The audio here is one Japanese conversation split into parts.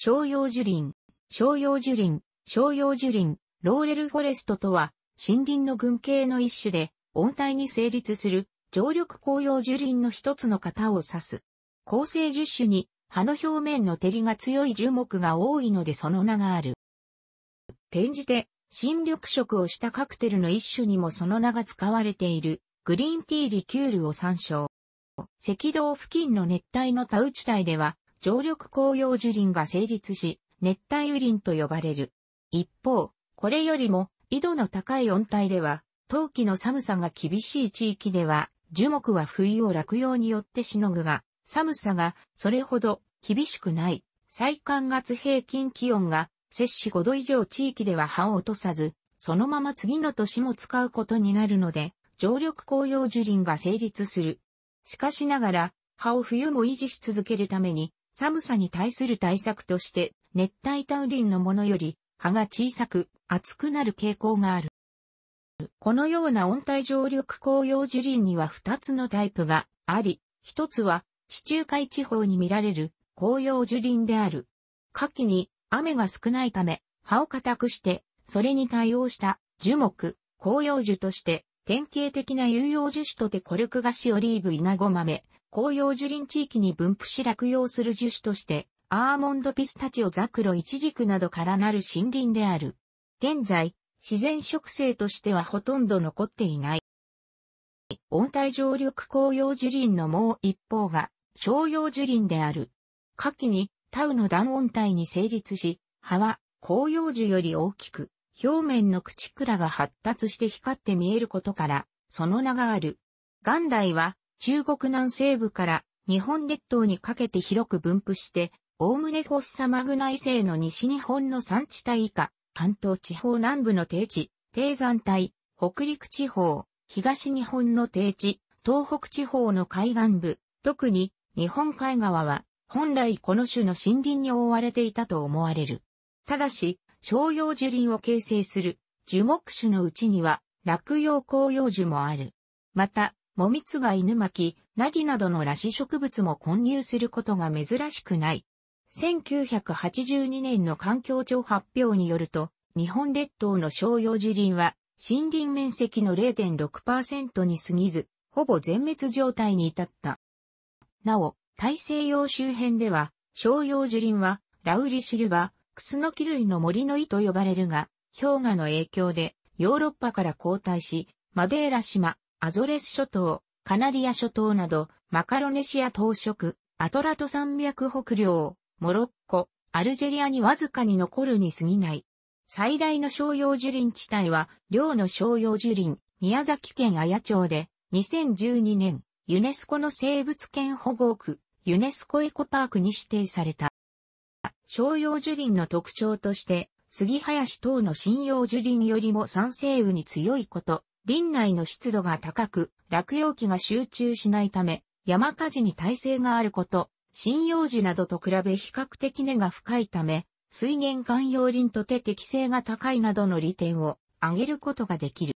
商用樹林、商用樹林、商用樹林、ローレルフォレストとは、森林の群系の一種で、温帯に成立する、常緑紅葉樹林の一つの型を指す。構成樹種に、葉の表面の照りが強い樹木が多いのでその名がある。転じて、新緑色をしたカクテルの一種にもその名が使われている、グリーンティーリキュールを参照。赤道付近の熱帯の田地帯では、常緑紅葉樹林が成立し、熱帯雨林と呼ばれる。一方、これよりも、緯度の高い温帯では、冬季の寒さが厳しい地域では、樹木は冬を落葉によってしのぐが、寒さがそれほど厳しくない。最寒月平均気温が摂氏5度以上地域では葉を落とさず、そのまま次の年も使うことになるので、常緑紅葉樹林が成立する。しかしながら、葉を冬も維持し続けるために、寒さに対する対策として、熱帯タウリンのものより、葉が小さく、厚くなる傾向がある。このような温帯常緑紅葉樹林には2つのタイプがあり、1つは地中海地方に見られる紅葉樹林である。夏季に雨が少ないため、葉を固くして、それに対応した樹木、紅葉樹として、典型的な有用樹種とてコルクガシオリーブイナゴ豆、紅葉樹林地域に分布し落葉する樹種として、アーモンドピスタチオザクロイチジクなどからなる森林である。現在、自然植生としてはほとんど残っていない。温帯上緑紅葉樹林のもう一方が、商用樹林である。夏季に、タウの断温帯に成立し、葉は紅葉樹より大きく、表面の口倉が発達して光って見えることから、その名がある。元来は、中国南西部から日本列島にかけて広く分布して、おおむねフォッサマグナイ製の西日本の山地帯以下、関東地方南部の低地、低山帯、北陸地方、東日本の低地、東北地方の海岸部、特に日本海側は本来この種の森林に覆われていたと思われる。ただし、商用樹林を形成する樹木種のうちには落葉紅葉樹もある。また、もみつが犬巻、なぎなどの裸子植物も混入することが珍しくない。1982年の環境庁発表によると、日本列島の商用樹林は、森林面積の0.6%に過ぎず、ほぼ全滅状態に至った。なお、大西洋周辺では、商用樹林は、ラウリシルバ、クスノキ類の森の井と呼ばれるが、氷河の影響で、ヨーロッパから後退し、マデーラ島、アゾレス諸島、カナリア諸島など、マカロネシア島食、アトラト山脈北領、モロッコ、アルジェリアにわずかに残るに過ぎない。最大の商用樹林地帯は、領の商用樹林、宮崎県綾町で、2012年、ユネスコの生物圏保護区、ユネスコエコパークに指定された。商用樹林の特徴として、杉林等の信葉樹林よりも酸性雨に強いこと、林内の湿度が高く、落葉期が集中しないため、山火事に耐性があること、針葉樹などと比べ比較的根が深いため、水源間葉林とて適性が高いなどの利点を挙げることができる。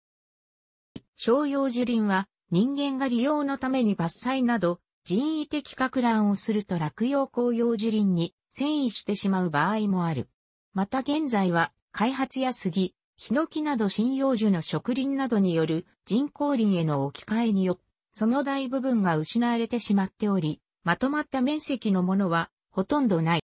商用樹林は人間が利用のために伐採など人為的拡乱をすると落葉紅葉樹林に遷移してしまう場合もある。また現在は開発や杉、ヒノキなど針葉樹の植林などによる人工林への置き換えによって、その大部分が失われてしまっており、まとまった面積のものはほとんどない。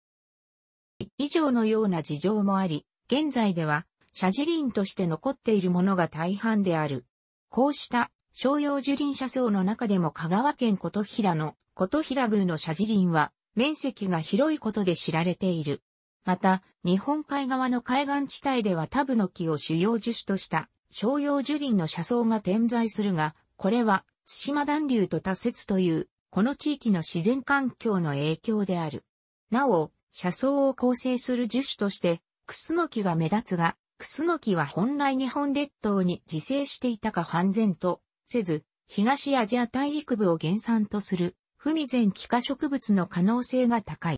以上のような事情もあり、現在では、社寺林として残っているものが大半である。こうした商用樹林車層の中でも香川県琴平の琴平宮の社寺林は面積が広いことで知られている。また、日本海側の海岸地帯ではタブノキを主要樹種とした商用樹林の車窓が点在するが、これは津島暖流と多節という、この地域の自然環境の影響である。なお、車窓を構成する樹種として、クスノキが目立つが、クスノキは本来日本列島に自生していたか半然とせず、東アジア大陸部を原産とする、不未然気化植物の可能性が高い。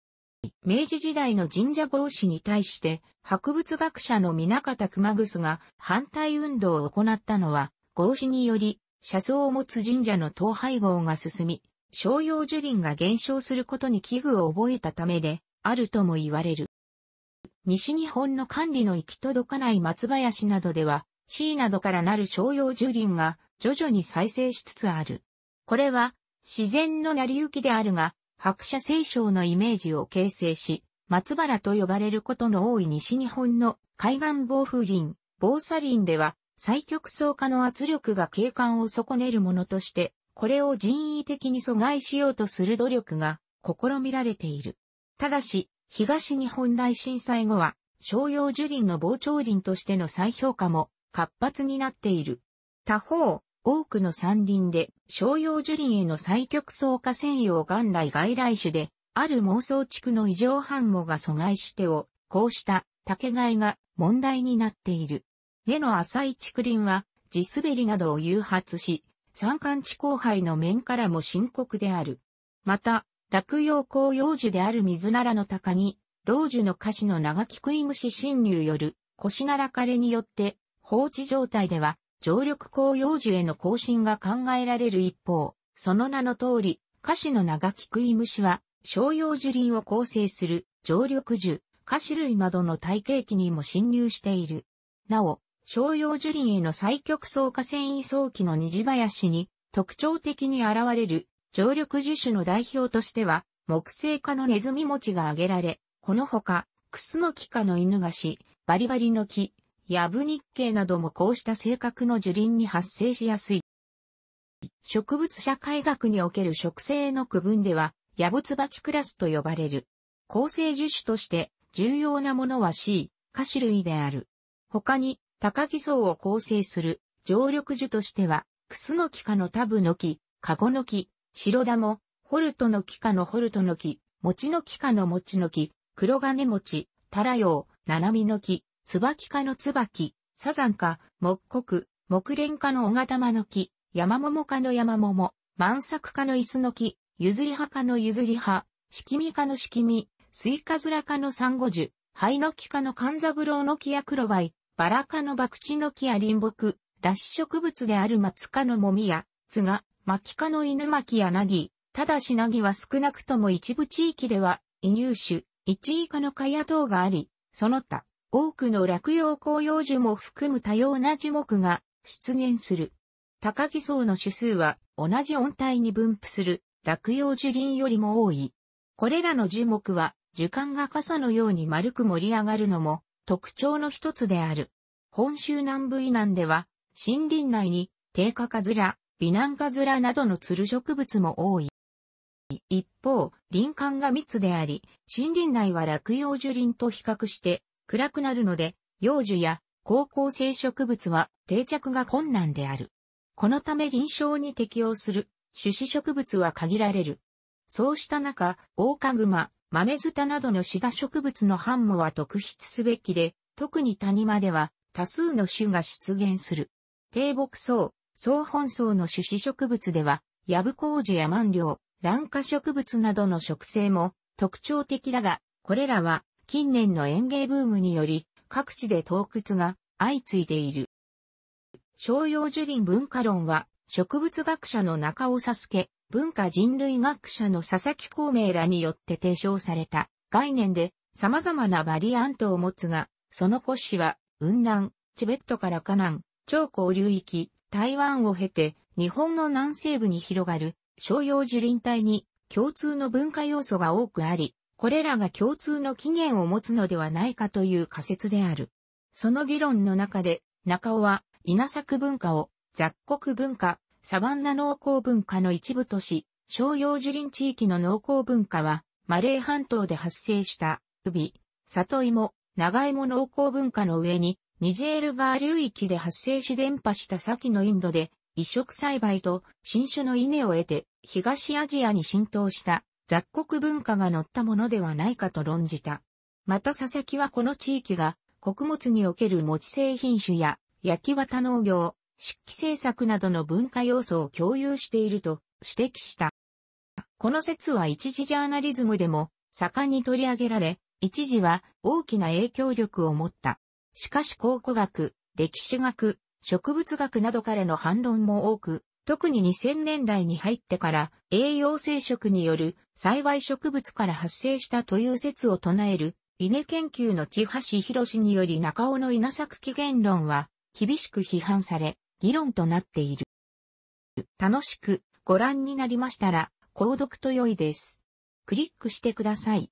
明治時代の神社合祀に対して、博物学者の皆方熊楠が反対運動を行ったのは、合祀により、車窓を持つ神社の統廃合が進み、商用樹林が減少することに危惧を覚えたためで、あるとも言われる。西日本の管理の行き届かない松林などでは、市などからなる商用樹林が徐々に再生しつつある。これは自然の成り行きであるが、白車聖章のイメージを形成し、松原と呼ばれることの多い西日本の海岸防風林、防砂林では、最極層化の圧力が景観を損ねるものとして、これを人為的に阻害しようとする努力が試みられている。ただし、東日本大震災後は、商用樹林の防潮林としての再評価も活発になっている。他方、多くの山林で、商用樹林への再極層化専用元来外来種で、ある妄想地区の異常反応が阻害してを、こうした竹えが問題になっている。根の浅い竹林は、地滑りなどを誘発し、山間地荒廃の面からも深刻である。また、落葉紅葉樹である水奈良の高に、老樹の菓子の長木食い虫侵入よる、腰奈良枯れによって、放置状態では、常緑広葉樹への更新が考えられる一方、その名の通り、菓子の長木食い虫は、商用樹林を構成する常緑樹、菓子類などの体系器にも侵入している。なお、商用樹林への最極層化繊維早期の虹林に特徴的に現れる常緑樹種の代表としては、木製化のネズミ餅が挙げられ、このほか、クスノキ科の犬菓子、バリバリの木、ヤブ日系などもこうした性格の樹林に発生しやすい。植物社会学における植生の区分では、ヤブツバキクラスと呼ばれる。構成樹種として重要なものは C、カシ類である。他に、高木層を構成する常緑樹としては、クスノキ科のタブノキ、カゴノキ、白ダモ、ホルトの木科のホルトの木、チの木科の餅の木、黒金餅、タラヨウ、ナナミの木、椿科の椿、サザン科、木国、木蓮科の小型玉の木、山桃科の山桃、万作科の椅子の木、ゆずり葉科のゆずり葉、しきみ科のしきみ、スイカズラ科のサンゴジュ、ハイノキ科の勘三郎の木や黒バイ、バラ科のバクチの木や林木、シュ植物である松科のもみや、つが、巻科の犬巻やナギ、ただしナギは少なくとも一部地域では、移入種、一以科の蚊や等があり、その他、多くの落葉広葉樹も含む多様な樹木が出現する。高木層の種数は同じ温帯に分布する落葉樹林よりも多い。これらの樹木は樹幹が傘のように丸く盛り上がるのも特徴の一つである。本州南部以南では森林内に低下カズラ、美南カズラなどのつる植物も多い。一方、林間が密であり、森林内は落葉樹林と比較して暗くなるので、幼樹や高校生植物は定着が困難である。このため臨床に適応する種子植物は限られる。そうした中、オオカグマ、マメズタなどのシダ植物の繁茂は特筆すべきで、特に谷間では多数の種が出現する。低木層、草本層の種子植物では、ヤブコウジや万両、卵化植物などの植生も特徴的だが、これらは近年の園芸ブームにより、各地で洞窟が相次いでいる。商用樹林文化論は、植物学者の中尾佐助、文化人類学者の佐々木孔明らによって提唱された概念で様々なバリアントを持つが、その骨子は、雲南、チベットから河南、超交流域、台湾を経て、日本の南西部に広がる、商用樹林帯に共通の文化要素が多くあり、これらが共通の起源を持つのではないかという仮説である。その議論の中で、中尾は稲作文化を雑穀文化、サバンナ農耕文化の一部とし、商用樹林地域の農耕文化は、マレー半島で発生した、首里芋、長芋農耕文化の上に、ニジェール川流域で発生し伝播した先のインドで、移植栽培と新種の稲を得て、東アジアに浸透した雑穀文化が乗ったものではないかと論じた。また佐々木はこの地域が穀物における餅製品種や焼き綿農業、漆器製作などの文化要素を共有していると指摘した。この説は一時ジャーナリズムでも盛んに取り上げられ、一時は大きな影響力を持った。しかし考古学、歴史学、植物学などからの反論も多く、特に2000年代に入ってから栄養生殖による栽培植物から発生したという説を唱える稲研究の千橋博士により中尾の稲作起源論は厳しく批判され議論となっている。楽しくご覧になりましたら購読と良いです。クリックしてください。